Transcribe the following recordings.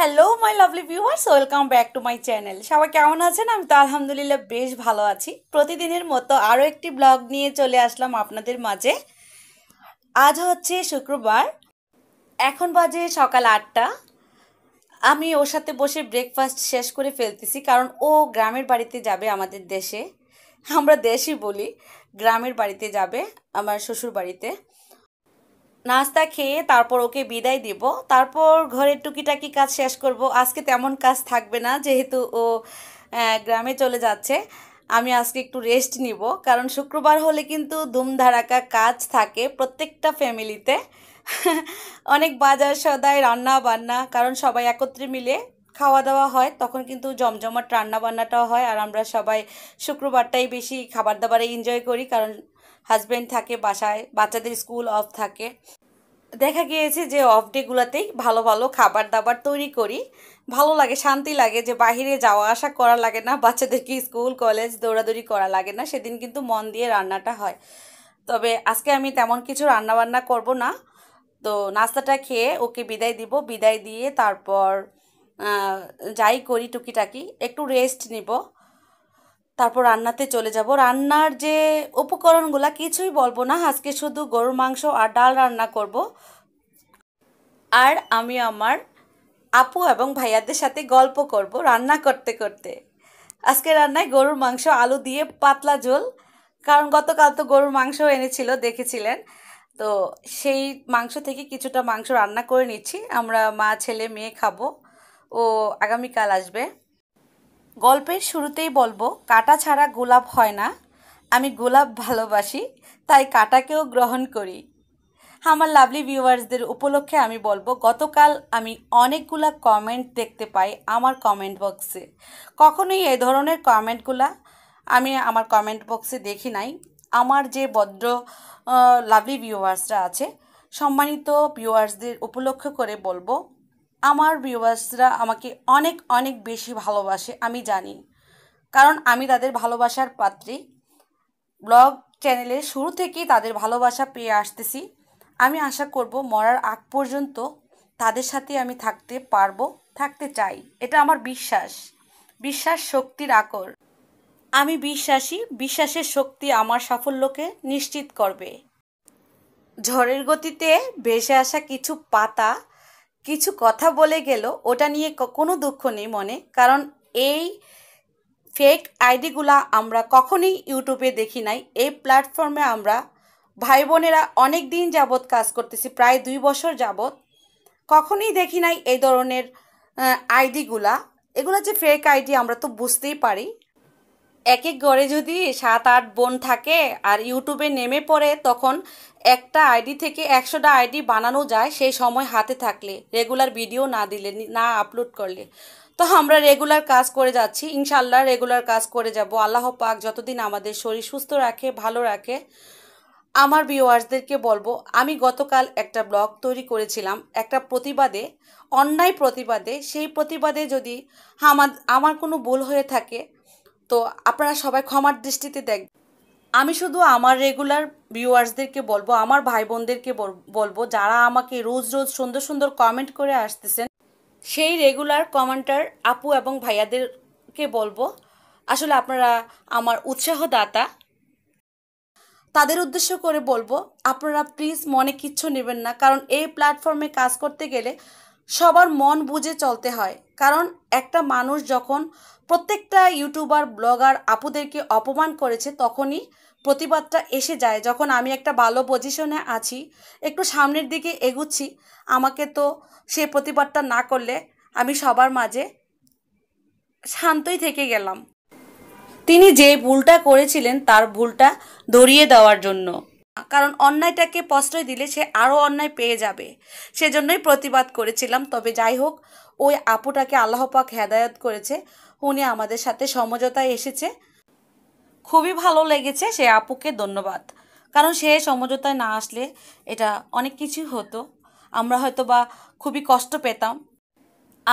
Hello my lovely viewers welcome back to my channel সবাই কেমন আছেন আমি তো আলহামদুলিল্লাহ বেশ ভালো আছি প্রতিদিনের মতো আরও একটি ব্লগ নিয়ে চলে আসলাম আপনাদের মাঝে আজ হচ্ছে শুক্রবার এখন বাজে সকাল আটটা আমি ওর সাথে বসে ব্রেকফাস্ট শেষ করে ফেলতেছি কারণ ও গ্রামের বাড়িতে যাবে আমাদের দেশে আমরা দেশই বলি গ্রামের বাড়িতে যাবে আমার শ্বশুর বাড়িতে নাস্তা খেয়ে তারপর ওকে বিদায় দিব তারপর ঘরের টুকিটাকি কাজ শেষ করব আজকে তেমন কাজ থাকবে না যেহেতু ও গ্রামে চলে যাচ্ছে আমি আজকে একটু রেস্ট নিব কারণ শুক্রবার হলে কিন্তু ধুমধারাকা কাজ থাকে প্রত্যেকটা ফ্যামিলিতে অনেক বাজার সদায় রান্না বান্না কারণ সবাই একত্রে মিলে খাওয়া দাওয়া হয় তখন কিন্তু জমজমাট রান্না বান্নাটাও হয় আর আমরা সবাই শুক্রবারটাই বেশি খাবার দাবারে এনজয় করি কারণ হাজব্যান্ড থাকে বাসায় বাচ্চাদের স্কুল অফ থাকে দেখা গিয়েছে যে অফ ডেগুলোতেই ভালো ভালো খাবার দাবার তৈরি করি ভালো লাগে শান্তি লাগে যে বাহিরে যাওয়া আসা করা লাগে না বাচ্চাদেরকে স্কুল কলেজ দৌড়াদৌড়ি করা লাগে না সেদিন কিন্তু মন দিয়ে রান্নাটা হয় তবে আজকে আমি তেমন কিছু রান্নাবান্না করব না তো নাস্তাটা খেয়ে ওকে বিদায় দিব বিদায় দিয়ে তারপর যাই করি টুকিটাকি একটু রেস্ট নিব তারপর রান্নাতে চলে যাব রান্নার যে উপকরণগুলা কিছুই বলবো না আজকে শুধু গরুর মাংস আর ডাল রান্না করব আর আমি আমার আপু এবং ভাইয়াদের সাথে গল্প করব রান্না করতে করতে আজকে রান্নায় গরুর মাংস আলু দিয়ে পাতলা ঝোল কারণ গতকাল তো গরুর মাংস এনেছিল দেখেছিলেন তো সেই মাংস থেকে কিছুটা মাংস রান্না করে নিচ্ছি আমরা মা ছেলে মেয়ে খাবো ও আগামীকাল আসবে গল্পের শুরুতেই বলবো কাটা ছাড়া গোলাপ হয় না আমি গোলাপ ভালোবাসি তাই কাটাকেও গ্রহণ করি আমার লাভলি ভিউয়ার্সদের উপলক্ষে আমি বলবো গতকাল আমি অনেকগুলা কমেন্ট দেখতে পাই আমার কমেন্ট বক্সে কখনোই এ ধরনের কমেন্টগুলা আমি আমার কমেন্ট বক্সে দেখি নাই আমার যে বদ্র লাভলি ভিউয়ার্সরা আছে সম্মানিত ভিউয়ার্সদের উপলক্ষ করে বলবো আমার ভিউয়ার্সরা আমাকে অনেক অনেক বেশি ভালোবাসে আমি জানি কারণ আমি তাদের ভালোবাসার পাত্রী ব্লগ চ্যানেলের শুরু থেকেই তাদের ভালোবাসা পেয়ে আসতেছি আমি আশা করব মরার আগ পর্যন্ত তাদের সাথে আমি থাকতে পারবো থাকতে চাই এটা আমার বিশ্বাস বিশ্বাস শক্তির আকর আমি বিশ্বাসী বিশ্বাসের শক্তি আমার সাফল্যকে নিশ্চিত করবে ঝড়ের গতিতে ভেসে আসা কিছু পাতা কিছু কথা বলে গেল ওটা নিয়ে কোনো দুঃখ নেই মনে কারণ এই ফেক আইডিগুলা আমরা কখনোই ইউটিউবে দেখি নাই এই প্ল্যাটফর্মে আমরা ভাই বোনেরা অনেক দিন যাবৎ কাজ করতেছি প্রায় দুই বছর যাবৎ কখনোই দেখি নাই এই ধরনের আইডিগুলা এগুলো যে ফেক আইডি আমরা তো বুঝতেই পারি এক এক ঘরে যদি সাত আট বোন থাকে আর ইউটিউবে নেমে পড়ে তখন একটা আইডি থেকে একশোটা আইডি বানানো যায় সেই সময় হাতে থাকলে রেগুলার ভিডিও না দিলে না আপলোড করলে তো আমরা রেগুলার কাজ করে যাচ্ছি ইনশাল্লাহ রেগুলার কাজ করে যাব আল্লাহ পাক যতদিন আমাদের শরীর সুস্থ রাখে ভালো রাখে আমার ভিওয়ার্সদেরকে বলবো আমি গতকাল একটা ব্লগ তৈরি করেছিলাম একটা প্রতিবাদে অন্যায় প্রতিবাদে সেই প্রতিবাদে যদি আমার কোনো ভুল হয়ে থাকে তো আপনারা সবাই ক্ষমার দৃষ্টিতে দেখ আমি শুধু আমার রেগুলার ভিউয়ার্সদেরকে বলবো আমার ভাই বোনদেরকে বলবো যারা আমাকে রোজ রোজ সুন্দর সুন্দর কমেন্ট করে আসতেছেন সেই রেগুলার কমেন্টার আপু এবং ভাইয়াদেরকে বলবো আসলে আপনারা আমার উৎসাহদাতা তাদের উদ্দেশ্য করে বলবো আপনারা প্লিজ মনে কিচ্ছু নেবেন না কারণ এই প্ল্যাটফর্মে কাজ করতে গেলে সবার মন বুঝে চলতে হয় কারণ একটা মানুষ যখন প্রত্যেকটা ইউটিউবার ব্লগার আপুদেরকে অপমান করেছে তখনই প্রতিবাদটা এসে যায় যখন আমি একটা ভালো পজিশনে আছি একটু সামনের দিকে এগুচ্ছি আমাকে তো সে প্রতিবাদটা না করলে আমি সবার মাঝে শান্তই থেকে গেলাম তিনি যে ভুলটা করেছিলেন তার ভুলটা ধরিয়ে দেওয়ার জন্য কারণ অন্যায়টাকে প্রশ্রয় দিলে সে আরও অন্যায় পেয়ে যাবে সেজন্যই প্রতিবাদ করেছিলাম তবে যাই হোক ওই আপুটাকে আল্লাহপাক হেদায়ত করেছে উনি আমাদের সাথে সমঝোতায় এসেছে খুবই ভালো লেগেছে সে আপুকে ধন্যবাদ কারণ সে সমঝোতায় না আসলে এটা অনেক কিছু হতো আমরা হয়তো বা খুবই কষ্ট পেতাম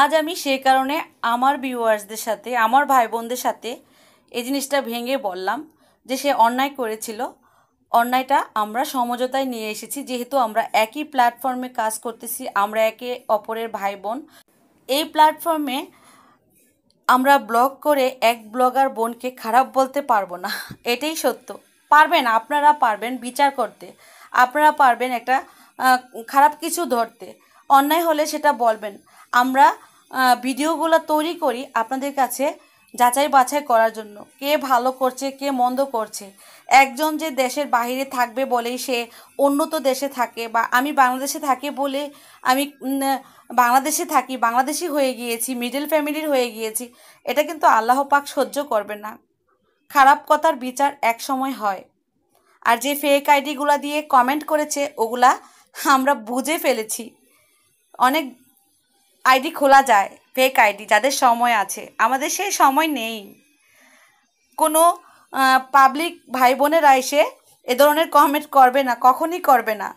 আজ আমি সেই কারণে আমার ভিউয়ার্সদের সাথে আমার ভাই বোনদের সাথে এই জিনিসটা ভেঙে বললাম যে সে অন্যায় করেছিল অন্যায়টা আমরা সমঝোতায় নিয়ে এসেছি যেহেতু আমরা একই প্ল্যাটফর্মে কাজ করতেছি আমরা একে অপরের ভাই বোন এই প্ল্যাটফর্মে আমরা ব্লগ করে এক ব্লগার বোনকে খারাপ বলতে পারবো না এটাই সত্য পারবেন আপনারা পারবেন বিচার করতে আপনারা পারবেন একটা খারাপ কিছু ধরতে অন্যায় হলে সেটা বলবেন আমরা ভিডিওগুলো তৈরি করি আপনাদের কাছে যাচাই বাছাই করার জন্য কে ভালো করছে কে মন্দ করছে একজন যে দেশের বাহিরে থাকবে বলেই সে উন্নত দেশে থাকে বা আমি বাংলাদেশে থাকি বলে আমি বাংলাদেশে থাকি বাংলাদেশি হয়ে গিয়েছি মিডল ফ্যামিলির হয়ে গিয়েছি এটা কিন্তু আল্লাহ পাক সহ্য করবে না খারাপ কথার বিচার এক সময় হয় আর যে ফেক আইডিগুলা দিয়ে কমেন্ট করেছে ওগুলা আমরা বুঝে ফেলেছি অনেক আইডি খোলা যায় ফেক আইডি যাদের সময় আছে আমাদের সেই সময় নেই কোনো পাবলিক ভাই বোনেরা এসে এ ধরনের কমেন্ট করবে না কখনই করবে না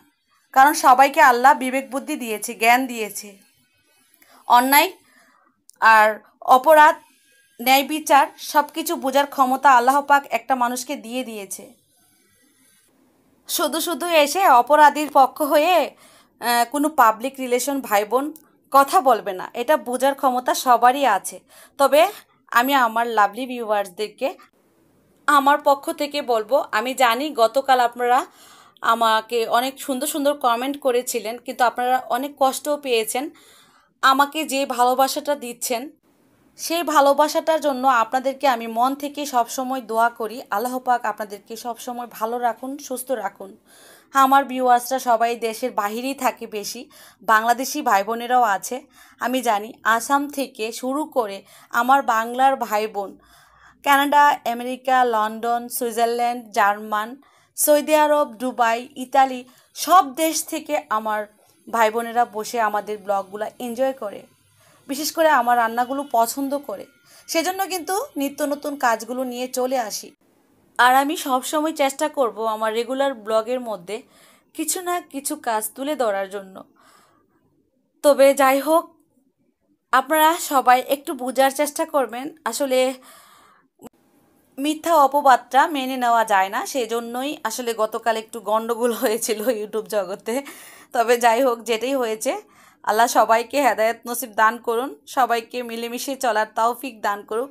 কারণ সবাইকে আল্লাহ বিবেক বুদ্ধি দিয়েছে জ্ঞান দিয়েছে অন্যায় আর অপরাধ ন্যায় বিচার সব কিছু বোঝার ক্ষমতা আল্লাহ পাক একটা মানুষকে দিয়ে দিয়েছে শুধু শুধু এসে অপরাধীর পক্ষ হয়ে কোনো পাবলিক রিলেশন ভাই বোন কথা বলবে না এটা বোঝার ক্ষমতা সবারই আছে তবে আমি আমার লাভলি ভিউয়ার্সদেরকে আমার পক্ষ থেকে বলবো আমি জানি গতকাল আপনারা আমাকে অনেক সুন্দর সুন্দর কমেন্ট করেছিলেন কিন্তু আপনারা অনেক কষ্টও পেয়েছেন আমাকে যে ভালোবাসাটা দিচ্ছেন সেই ভালোবাসাটার জন্য আপনাদেরকে আমি মন থেকে সবসময় দোয়া করি আল্লাহ পাক আপনাদেরকে সবসময় ভালো রাখুন সুস্থ রাখুন আমার ভিউয়ার্সরা সবাই দেশের বাহিরেই থাকে বেশি বাংলাদেশি ভাই বোনেরাও আছে আমি জানি আসাম থেকে শুরু করে আমার বাংলার ভাই বোন Canada America London Switzerland German Saudi Arab Dubai Italy সব দেশ থেকে আমার ভাই বোনেরা বসে আমাদের ব্লগগুলো এনজয় করে বিশেষ করে আমার রান্নাগুলো পছন্দ করে সেজন্য কিন্তু নিত্য নতুন কাজগুলো নিয়ে চলে আসি আর আমি সবসময় চেষ্টা করব আমার রেগুলার ব্লগের মধ্যে কিছু না কিছু কাজ তুলে ধরার জন্য তবে যাই হোক আপনারা সবাই একটু বোঝার চেষ্টা করবেন আসলে মিথ্যা অপবাদটা মেনে নেওয়া যায় না সেই জন্যই আসলে গতকাল একটু গণ্ডগোল হয়েছিল ইউটিউব জগতে তবে যাই হোক যেটাই হয়েছে আল্লাহ সবাইকে হেদায়ত নসিব দান করুন সবাইকে মিলেমিশে চলার তাওফিক দান করুক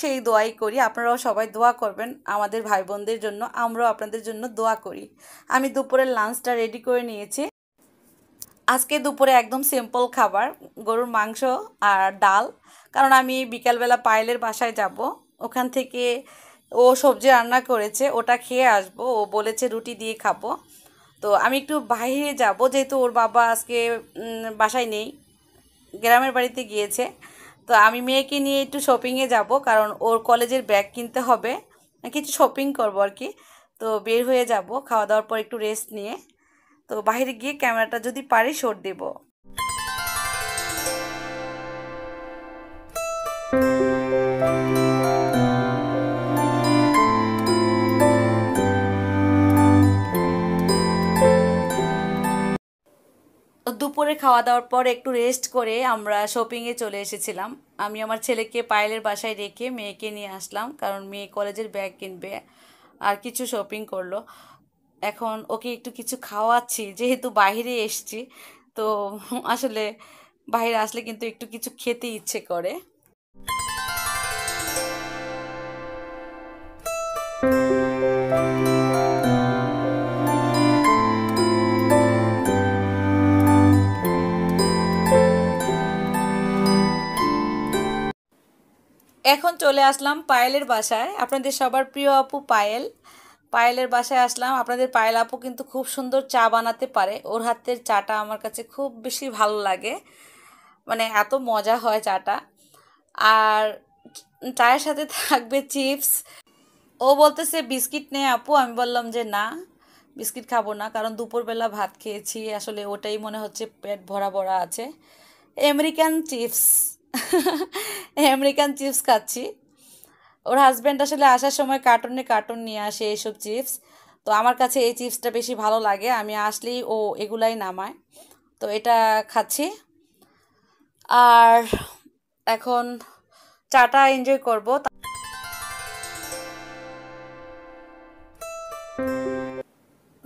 সেই দোয়াই করি আপনারাও সবাই দোয়া করবেন আমাদের ভাই বোনদের জন্য আমরাও আপনাদের জন্য দোয়া করি আমি দুপুরের লাঞ্চটা রেডি করে নিয়েছি আজকে দুপুরে একদম সিম্পল খাবার গরুর মাংস আর ডাল কারণ আমি বিকালবেলা পায়েলের বাসায় যাব ওখান থেকে ও সবজি রান্না করেছে ওটা খেয়ে আসবো ও বলেছে রুটি দিয়ে খাবো তো আমি একটু বাইরে যাব যেহেতু ওর বাবা আজকে বাসায় নেই গ্রামের বাড়িতে গিয়েছে তো আমি মেয়েকে নিয়ে একটু শপিংয়ে যাব কারণ ওর কলেজের ব্যাগ কিনতে হবে কিছু শপিং করবো আর কি তো বের হয়ে যাব খাওয়া দাওয়ার পর একটু রেস্ট নিয়ে তো বাইরে গিয়ে ক্যামেরাটা যদি পারি শোর দেবো দুপুরে খাওয়া দাওয়ার পর একটু রেস্ট করে আমরা শপিংয়ে চলে এসেছিলাম আমি আমার ছেলেকে পায়েলের বাসায় রেখে মেয়েকে নিয়ে আসলাম কারণ মেয়ে কলেজের ব্যাগ কিনবে আর কিছু শপিং করলো এখন ওকে একটু কিছু খাওয়াচ্ছি যেহেতু বাহিরে এসছি তো আসলে বাহিরে আসলে কিন্তু একটু কিছু খেতে ইচ্ছে করে thank you এখন চলে আসলাম পায়েলের বাসায় আপনাদের সবার প্রিয় আপু পায়েল পায়েলের বাসায় আসলাম আপনাদের পায়েল আপু কিন্তু খুব সুন্দর চা বানাতে পারে ওর হাতের চাটা আমার কাছে খুব বেশি ভালো লাগে মানে এত মজা হয় চাটা আর চায়ের সাথে থাকবে চিপস ও বলতেছে বিস্কিট নেই আপু আমি বললাম যে না বিস্কিট খাবো না কারণ দুপুরবেলা ভাত খেয়েছি আসলে ওটাই মনে হচ্ছে পেট ভরা ভরা আছে আমেরিকান চিপস আমেরিকান চিপস খাচ্ছি ওর হাজব্যান্ড আসলে আসার সময় কার্টুনে কার্টুন নিয়ে আসে এইসব চিপস তো আমার কাছে এই চিপসটা বেশি ভালো লাগে আমি আসলেই ও এগুলাই নামায় তো এটা খাচ্ছি আর এখন চাটা এনজয় করব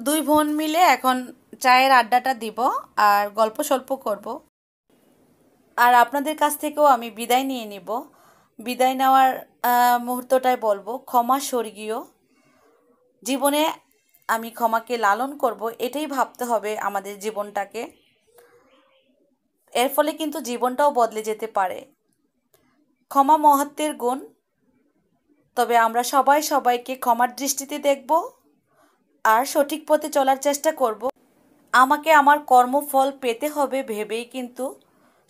দুই বোন মিলে এখন চায়ের আড্ডাটা দিব আর গল্প স্বল্প করবো আর আপনাদের কাছ থেকেও আমি বিদায় নিয়ে নিব বিদায় নেওয়ার মুহূর্তটাই বলবো ক্ষমা স্বর্গীয় জীবনে আমি ক্ষমাকে লালন করব এটাই ভাবতে হবে আমাদের জীবনটাকে এর ফলে কিন্তু জীবনটাও বদলে যেতে পারে ক্ষমা মহাত্মের গুণ তবে আমরা সবাই সবাইকে ক্ষমার দৃষ্টিতে দেখব আর সঠিক পথে চলার চেষ্টা করব আমাকে আমার কর্মফল পেতে হবে ভেবেই কিন্তু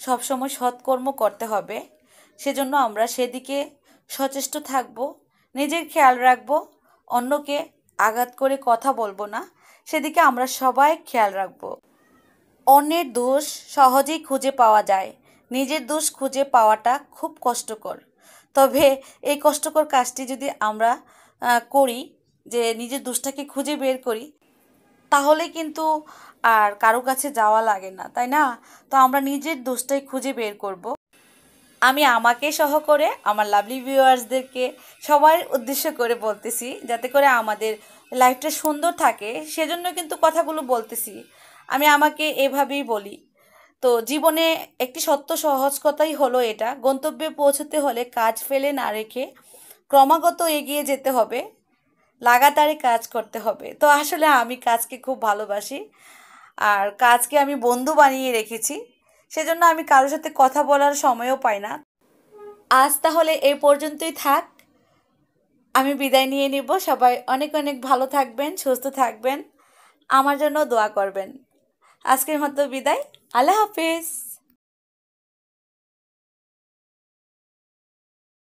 সবসময় সৎকর্ম করতে হবে সেজন্য আমরা সেদিকে সচেষ্ট থাকব নিজের খেয়াল রাখব অন্যকে আঘাত করে কথা বলবো না সেদিকে আমরা সবাই খেয়াল রাখব অন্যের দোষ সহজেই খুঁজে পাওয়া যায় নিজের দোষ খুঁজে পাওয়াটা খুব কষ্টকর তবে এই কষ্টকর কাজটি যদি আমরা করি যে নিজের দোষটাকে খুঁজে বের করি তাহলে কিন্তু আর কারো কাছে যাওয়া লাগে না তাই না তো আমরা নিজের দোষটাই খুঁজে বের করব। আমি আমাকে সহ করে আমার লাভলি ভিউয়ার্সদেরকে সবার উদ্দেশ্য করে বলতেছি যাতে করে আমাদের লাইফটা সুন্দর থাকে সেজন্য কিন্তু কথাগুলো বলতেছি আমি আমাকে এভাবেই বলি তো জীবনে একটি সত্য সহজ কথাই হলো এটা গন্তব্যে পৌঁছতে হলে কাজ ফেলে না রেখে ক্রমাগত এগিয়ে যেতে হবে লাগাতারে কাজ করতে হবে তো আসলে আমি কাজকে খুব ভালোবাসি আর কাজকে আমি বন্ধু বানিয়ে রেখেছি সেজন্য আমি কারোর সাথে কথা বলার সময়ও পাই না আজ তাহলে এ পর্যন্তই থাক আমি বিদায় নিয়ে নিব সবাই অনেক অনেক ভালো থাকবেন সুস্থ থাকবেন আমার জন্য দোয়া করবেন আজকের মতো বিদায় আল্লাহ হাফিজ